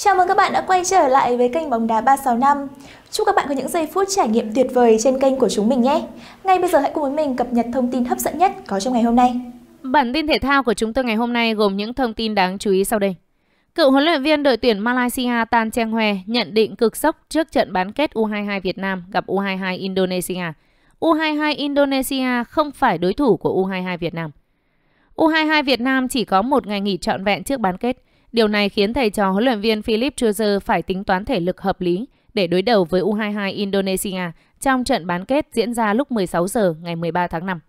Chào mừng các bạn đã quay trở lại với kênh bóng đá 365. Chúc các bạn có những giây phút trải nghiệm tuyệt vời trên kênh của chúng mình nhé. Ngay bây giờ hãy cùng với mình cập nhật thông tin hấp dẫn nhất có trong ngày hôm nay. Bản tin thể thao của chúng tôi ngày hôm nay gồm những thông tin đáng chú ý sau đây. Cựu huấn luyện viên đội tuyển Malaysia Tan Cheng Hoe nhận định cực sốc trước trận bán kết U22 Việt Nam gặp U22 Indonesia. U22 Indonesia không phải đối thủ của U22 Việt Nam. U22 Việt Nam chỉ có một ngày nghỉ trọn vẹn trước bán kết – Điều này khiến thầy trò huấn luyện viên Philip Chuzer phải tính toán thể lực hợp lý để đối đầu với U22 Indonesia trong trận bán kết diễn ra lúc 16 giờ ngày 13 tháng 5.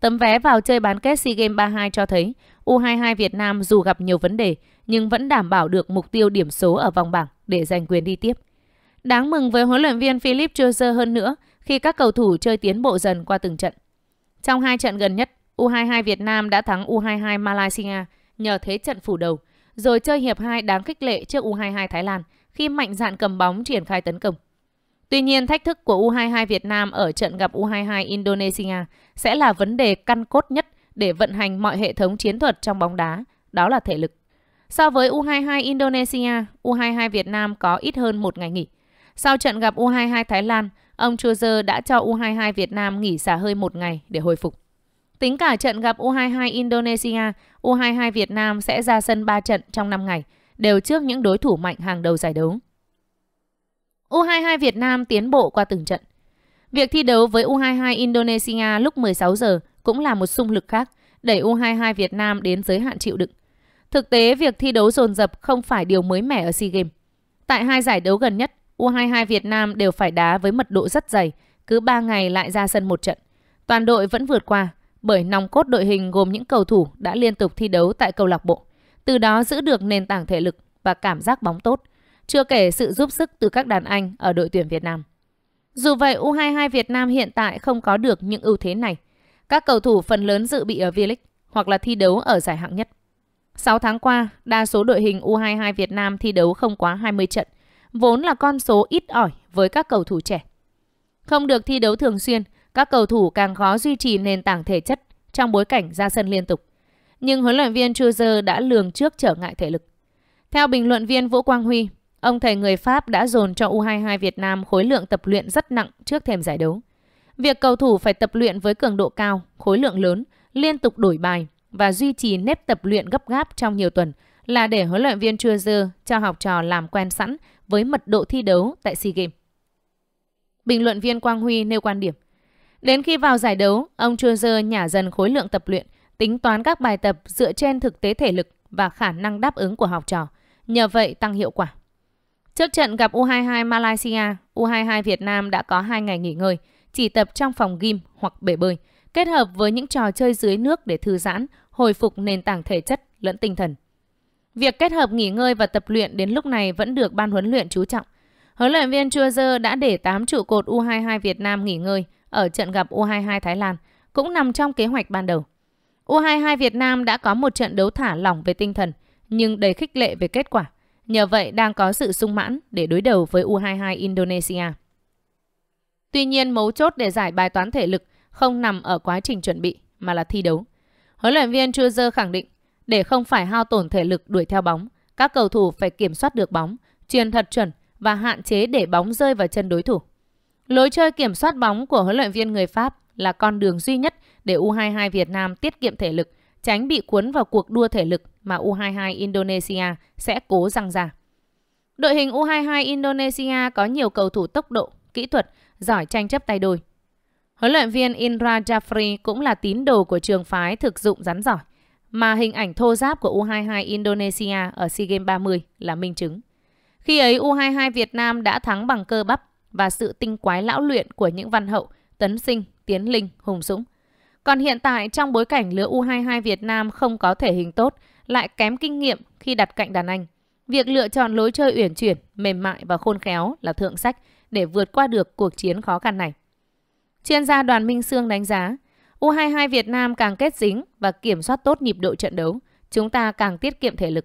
Tấm vé vào chơi bán kết SEA Games 32 cho thấy U22 Việt Nam dù gặp nhiều vấn đề nhưng vẫn đảm bảo được mục tiêu điểm số ở vòng bảng để giành quyền đi tiếp. Đáng mừng với huấn luyện viên Philip Chuzer hơn nữa khi các cầu thủ chơi tiến bộ dần qua từng trận. Trong hai trận gần nhất, U22 Việt Nam đã thắng U22 Malaysia nhờ thế trận phủ đầu – rồi chơi hiệp 2 đáng khích lệ trước U22 Thái Lan khi mạnh dạn cầm bóng triển khai tấn công. Tuy nhiên, thách thức của U22 Việt Nam ở trận gặp U22 Indonesia sẽ là vấn đề căn cốt nhất để vận hành mọi hệ thống chiến thuật trong bóng đá, đó là thể lực. So với U22 Indonesia, U22 Việt Nam có ít hơn một ngày nghỉ. Sau trận gặp U22 Thái Lan, ông Chua Dơ đã cho U22 Việt Nam nghỉ xả hơi một ngày để hồi phục. Tính cả trận gặp U22 Indonesia, U22 Việt Nam sẽ ra sân 3 trận trong 5 ngày, đều trước những đối thủ mạnh hàng đầu giải đấu. U22 Việt Nam tiến bộ qua từng trận. Việc thi đấu với U22 Indonesia lúc 16 giờ cũng là một xung lực khác, đẩy U22 Việt Nam đến giới hạn chịu đựng. Thực tế, việc thi đấu dồn dập không phải điều mới mẻ ở SEA Games. Tại hai giải đấu gần nhất, U22 Việt Nam đều phải đá với mật độ rất dày, cứ 3 ngày lại ra sân một trận. Toàn đội vẫn vượt qua, bởi nòng cốt đội hình gồm những cầu thủ đã liên tục thi đấu tại câu lạc bộ, từ đó giữ được nền tảng thể lực và cảm giác bóng tốt, chưa kể sự giúp sức từ các đàn anh ở đội tuyển Việt Nam. Dù vậy, U22 Việt Nam hiện tại không có được những ưu thế này. Các cầu thủ phần lớn dự bị ở V-League hoặc là thi đấu ở giải hạng nhất. 6 tháng qua, đa số đội hình U22 Việt Nam thi đấu không quá 20 trận, vốn là con số ít ỏi với các cầu thủ trẻ. Không được thi đấu thường xuyên – các cầu thủ càng khó duy trì nền tảng thể chất trong bối cảnh ra sân liên tục. Nhưng huấn luyện viên Trujer đã lường trước trở ngại thể lực. Theo bình luận viên Vũ Quang Huy, ông thầy người Pháp đã dồn cho U22 Việt Nam khối lượng tập luyện rất nặng trước thềm giải đấu. Việc cầu thủ phải tập luyện với cường độ cao, khối lượng lớn, liên tục đổi bài và duy trì nếp tập luyện gấp gáp trong nhiều tuần là để huấn luyện viên Trujer cho học trò làm quen sẵn với mật độ thi đấu tại SEA Games. Bình luận viên Quang Huy nêu quan điểm. Đến khi vào giải đấu, ông Chooser nhả dần khối lượng tập luyện, tính toán các bài tập dựa trên thực tế thể lực và khả năng đáp ứng của học trò, nhờ vậy tăng hiệu quả. Trước trận gặp U22 Malaysia, U22 Việt Nam đã có 2 ngày nghỉ ngơi, chỉ tập trong phòng gym hoặc bể bơi, kết hợp với những trò chơi dưới nước để thư giãn, hồi phục nền tảng thể chất lẫn tinh thần. Việc kết hợp nghỉ ngơi và tập luyện đến lúc này vẫn được ban huấn luyện chú trọng. Huấn luyện viên Chua đã để 8 trụ cột U22 Việt Nam nghỉ ngơi ở trận gặp U22 Thái Lan cũng nằm trong kế hoạch ban đầu. U22 Việt Nam đã có một trận đấu thả lỏng về tinh thần nhưng đầy khích lệ về kết quả. Nhờ vậy đang có sự sung mãn để đối đầu với U22 Indonesia. Tuy nhiên mấu chốt để giải bài toán thể lực không nằm ở quá trình chuẩn bị mà là thi đấu. Huấn luyện viên Chuzơ khẳng định để không phải hao tổn thể lực đuổi theo bóng, các cầu thủ phải kiểm soát được bóng, truyền thật chuẩn và hạn chế để bóng rơi vào chân đối thủ. Lối chơi kiểm soát bóng của huấn luyện viên người Pháp là con đường duy nhất để U22 Việt Nam tiết kiệm thể lực, tránh bị cuốn vào cuộc đua thể lực mà U22 Indonesia sẽ cố răng ra. Đội hình U22 Indonesia có nhiều cầu thủ tốc độ, kỹ thuật, giỏi tranh chấp tay đôi. Huấn luyện viên Indra Jafri cũng là tín đồ của trường phái thực dụng rắn giỏi, mà hình ảnh thô giáp của U22 Indonesia ở SEA Games 30 là minh chứng. Khi ấy U22 Việt Nam đã thắng bằng cơ bắp và sự tinh quái lão luyện của những văn hậu Tấn Sinh, Tiến Linh, Hùng Dũng. Còn hiện tại trong bối cảnh lứa U22 Việt Nam không có thể hình tốt, lại kém kinh nghiệm khi đặt cạnh đàn anh. Việc lựa chọn lối chơi uyển chuyển, mềm mại và khôn khéo là thượng sách để vượt qua được cuộc chiến khó khăn này. Chuyên gia Đoàn Minh Sương đánh giá, U22 Việt Nam càng kết dính và kiểm soát tốt nhịp độ trận đấu, chúng ta càng tiết kiệm thể lực.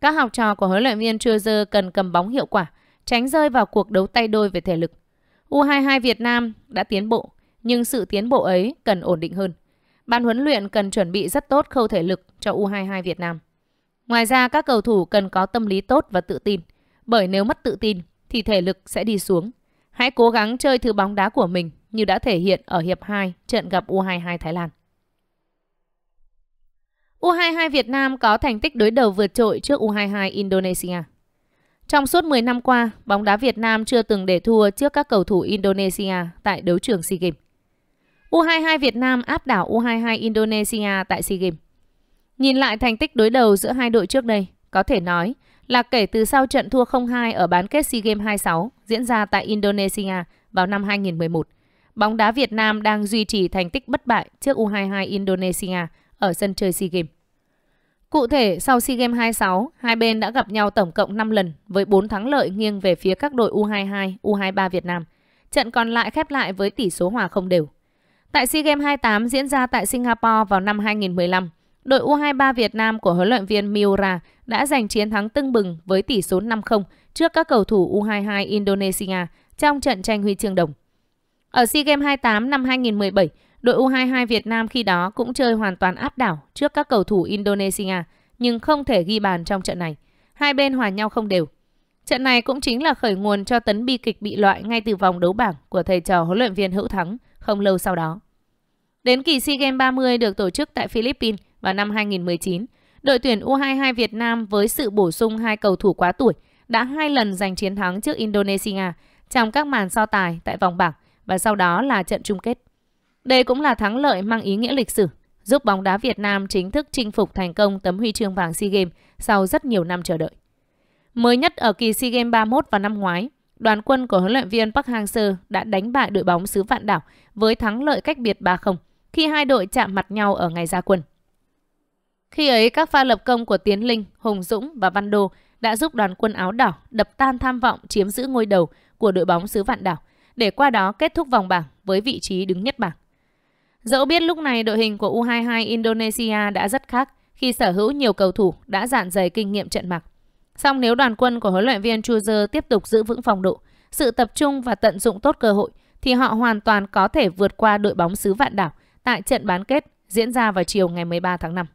Các học trò của huấn luyện viên Trưa Dơ cần cầm bóng hiệu quả, tránh rơi vào cuộc đấu tay đôi về thể lực. U22 Việt Nam đã tiến bộ, nhưng sự tiến bộ ấy cần ổn định hơn. Ban huấn luyện cần chuẩn bị rất tốt khâu thể lực cho U22 Việt Nam. Ngoài ra các cầu thủ cần có tâm lý tốt và tự tin, bởi nếu mất tự tin thì thể lực sẽ đi xuống. Hãy cố gắng chơi thứ bóng đá của mình như đã thể hiện ở hiệp 2 trận gặp U22 Thái Lan. U22 Việt Nam có thành tích đối đầu vượt trội trước U22 Indonesia. Trong suốt 10 năm qua, bóng đá Việt Nam chưa từng để thua trước các cầu thủ Indonesia tại đấu trường SEA Games. U22 Việt Nam áp đảo U22 Indonesia tại SEA Games. Nhìn lại thành tích đối đầu giữa hai đội trước đây, có thể nói là kể từ sau trận thua 0-2 ở bán kết SEA Games 26 diễn ra tại Indonesia vào năm 2011, bóng đá Việt Nam đang duy trì thành tích bất bại trước U22 Indonesia ở sân chơi SEA Games. Cụ thể, sau SEA Games 26, hai bên đã gặp nhau tổng cộng 5 lần với 4 thắng lợi nghiêng về phía các đội U22, U23 Việt Nam. Trận còn lại khép lại với tỷ số hòa không đều. Tại SEA Games 28 diễn ra tại Singapore vào năm 2015, đội U23 Việt Nam của huấn luyện viên Miura đã giành chiến thắng tưng bừng với tỷ số 5-0 trước các cầu thủ U22 Indonesia trong trận tranh huy chương đồng. Ở SEA Games 28 năm 2017, Đội U22 Việt Nam khi đó cũng chơi hoàn toàn áp đảo trước các cầu thủ Indonesia nhưng không thể ghi bàn trong trận này. Hai bên hòa nhau không đều. Trận này cũng chính là khởi nguồn cho tấn bi kịch bị loại ngay từ vòng đấu bảng của thầy trò huấn luyện viên Hữu Thắng không lâu sau đó. Đến kỳ SEA Games 30 được tổ chức tại Philippines vào năm 2019, đội tuyển U22 Việt Nam với sự bổ sung hai cầu thủ quá tuổi đã hai lần giành chiến thắng trước Indonesia trong các màn so tài tại vòng bảng và sau đó là trận chung kết. Đây cũng là thắng lợi mang ý nghĩa lịch sử, giúp bóng đá Việt Nam chính thức chinh phục thành công tấm huy chương vàng SEA Games sau rất nhiều năm chờ đợi. Mới nhất ở kỳ SEA Games 31 vào năm ngoái, đoàn quân của huấn luyện viên Park Hang-seo đã đánh bại đội bóng xứ Vạn Đảo với thắng lợi cách biệt 3-0 khi hai đội chạm mặt nhau ở ngày ra quân. Khi ấy, các pha lập công của Tiến Linh, Hùng Dũng và Văn Đô đã giúp đoàn quân áo đỏ đập tan tham vọng chiếm giữ ngôi đầu của đội bóng xứ Vạn Đảo để qua đó kết thúc vòng bảng với vị trí đứng nhất bảng. Dẫu biết lúc này đội hình của U22 Indonesia đã rất khác khi sở hữu nhiều cầu thủ đã dạn dày kinh nghiệm trận mặc. Song nếu đoàn quân của huấn luyện viên Chuzer tiếp tục giữ vững phòng độ, sự tập trung và tận dụng tốt cơ hội thì họ hoàn toàn có thể vượt qua đội bóng xứ Vạn Đảo tại trận bán kết diễn ra vào chiều ngày 13 tháng 5.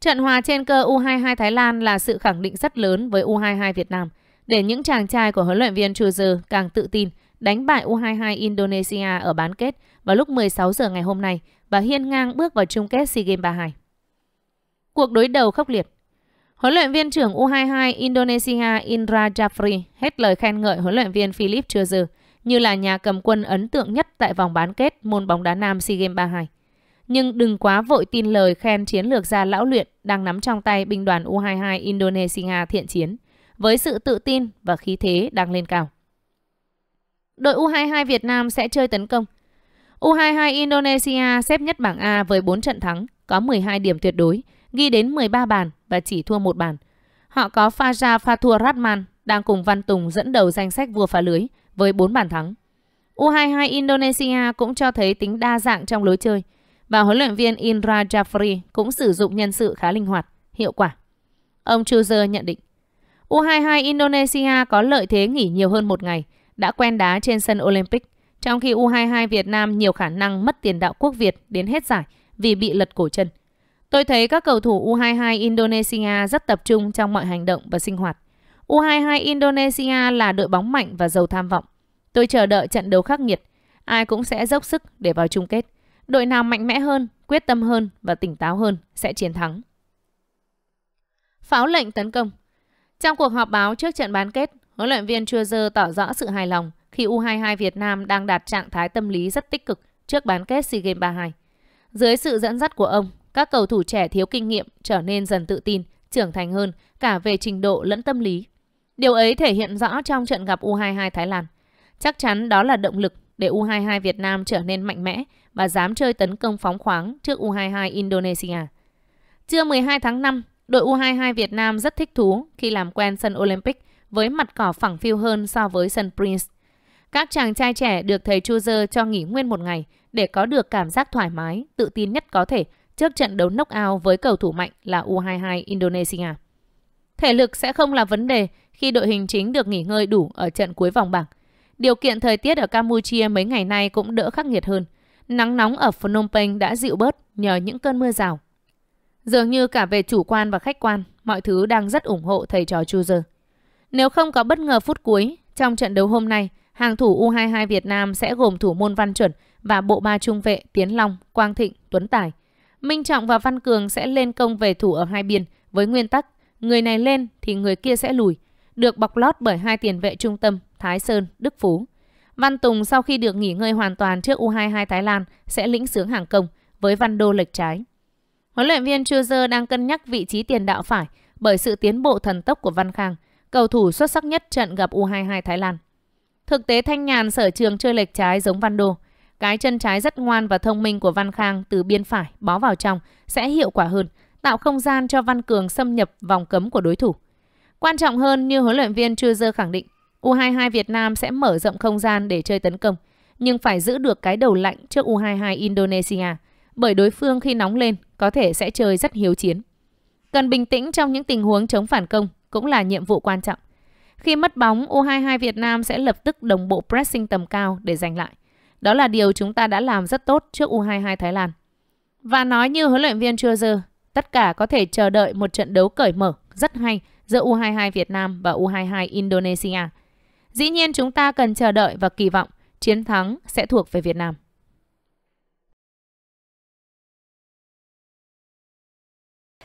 Trận hòa trên cơ U22 Thái Lan là sự khẳng định rất lớn với U22 Việt Nam để những chàng trai của huấn luyện viên Chuzer càng tự tin đánh bại U22 Indonesia ở bán kết vào lúc 16 giờ ngày hôm nay và hiên ngang bước vào chung kết SEA Games 32. Cuộc đối đầu khốc liệt Huấn luyện viên trưởng U22 Indonesia Indra Jafri hết lời khen ngợi huấn luyện viên Philip Chưa Dư như là nhà cầm quân ấn tượng nhất tại vòng bán kết môn bóng đá nam SEA Games 32. Nhưng đừng quá vội tin lời khen chiến lược gia lão luyện đang nắm trong tay binh đoàn U22 Indonesia thiện chiến với sự tự tin và khí thế đang lên cao. Đội U22 Việt Nam sẽ chơi tấn công. U22 Indonesia xếp nhất bảng A với 4 trận thắng, có 12 điểm tuyệt đối, ghi đến 13 bàn và chỉ thua một bàn. Họ có Faja Fathur Rahman đang cùng Văn Tùng dẫn đầu danh sách vua phá lưới với 4 bàn thắng. U22 Indonesia cũng cho thấy tính đa dạng trong lối chơi và huấn luyện viên Indra Jafri cũng sử dụng nhân sự khá linh hoạt, hiệu quả. Ông Chuzer nhận định U22 Indonesia có lợi thế nghỉ nhiều hơn một ngày đã quen đá trên sân Olympic, trong khi U22 Việt Nam nhiều khả năng mất tiền đạo quốc Việt đến hết giải vì bị lật cổ chân. Tôi thấy các cầu thủ U22 Indonesia rất tập trung trong mọi hành động và sinh hoạt. U22 Indonesia là đội bóng mạnh và giàu tham vọng. Tôi chờ đợi trận đấu khắc nghiệt. Ai cũng sẽ dốc sức để vào chung kết. Đội nào mạnh mẽ hơn, quyết tâm hơn và tỉnh táo hơn sẽ chiến thắng. Pháo lệnh tấn công Trong cuộc họp báo trước trận bán kết, Huấn luyện viên Trujillo tỏ rõ sự hài lòng khi U22 Việt Nam đang đạt trạng thái tâm lý rất tích cực trước bán kết SEA Games 32. Dưới sự dẫn dắt của ông, các cầu thủ trẻ thiếu kinh nghiệm trở nên dần tự tin, trưởng thành hơn cả về trình độ lẫn tâm lý. Điều ấy thể hiện rõ trong trận gặp U22 Thái Lan. Chắc chắn đó là động lực để U22 Việt Nam trở nên mạnh mẽ và dám chơi tấn công phóng khoáng trước U22 Indonesia. Trưa 12 tháng 5, đội U22 Việt Nam rất thích thú khi làm quen sân Olympic với mặt cỏ phẳng phiu hơn so với sân Prince. Các chàng trai trẻ được thầy Chu cho nghỉ nguyên một ngày để có được cảm giác thoải mái, tự tin nhất có thể trước trận đấu knock out với cầu thủ mạnh là U22 Indonesia. Thể lực sẽ không là vấn đề khi đội hình chính được nghỉ ngơi đủ ở trận cuối vòng bảng. Điều kiện thời tiết ở Campuchia mấy ngày nay cũng đỡ khắc nghiệt hơn. Nắng nóng ở Phnom Penh đã dịu bớt nhờ những cơn mưa rào. Dường như cả về chủ quan và khách quan, mọi thứ đang rất ủng hộ thầy trò Chu nếu không có bất ngờ phút cuối, trong trận đấu hôm nay, hàng thủ U22 Việt Nam sẽ gồm thủ môn Văn Chuẩn và bộ ba trung vệ Tiến Long, Quang Thịnh, Tuấn Tài. Minh Trọng và Văn Cường sẽ lên công về thủ ở hai biên với nguyên tắc người này lên thì người kia sẽ lùi, được bọc lót bởi hai tiền vệ trung tâm Thái Sơn, Đức Phú. Văn Tùng sau khi được nghỉ ngơi hoàn toàn trước U22 Thái Lan sẽ lĩnh sướng hàng công với Văn Đô lệch trái. Huấn luyện viên Chua Dơ đang cân nhắc vị trí tiền đạo phải bởi sự tiến bộ thần tốc của Văn Khang – cầu thủ xuất sắc nhất trận gặp U22 Thái Lan. Thực tế Thanh Nhàn sở trường chơi lệch trái giống Văn Đô. Cái chân trái rất ngoan và thông minh của Văn Khang từ biên phải bó vào trong sẽ hiệu quả hơn, tạo không gian cho Văn Cường xâm nhập vòng cấm của đối thủ. Quan trọng hơn như huấn luyện viên Trư Dơ khẳng định, U22 Việt Nam sẽ mở rộng không gian để chơi tấn công, nhưng phải giữ được cái đầu lạnh trước U22 Indonesia, bởi đối phương khi nóng lên có thể sẽ chơi rất hiếu chiến. Cần bình tĩnh trong những tình huống chống phản công cũng là nhiệm vụ quan trọng. Khi mất bóng, U22 Việt Nam sẽ lập tức đồng bộ pressing tầm cao để giành lại. Đó là điều chúng ta đã làm rất tốt trước U22 Thái Lan. Và nói như huấn luyện viên chưa dư, tất cả có thể chờ đợi một trận đấu cởi mở rất hay giữa U22 Việt Nam và U22 Indonesia. Dĩ nhiên chúng ta cần chờ đợi và kỳ vọng chiến thắng sẽ thuộc về Việt Nam.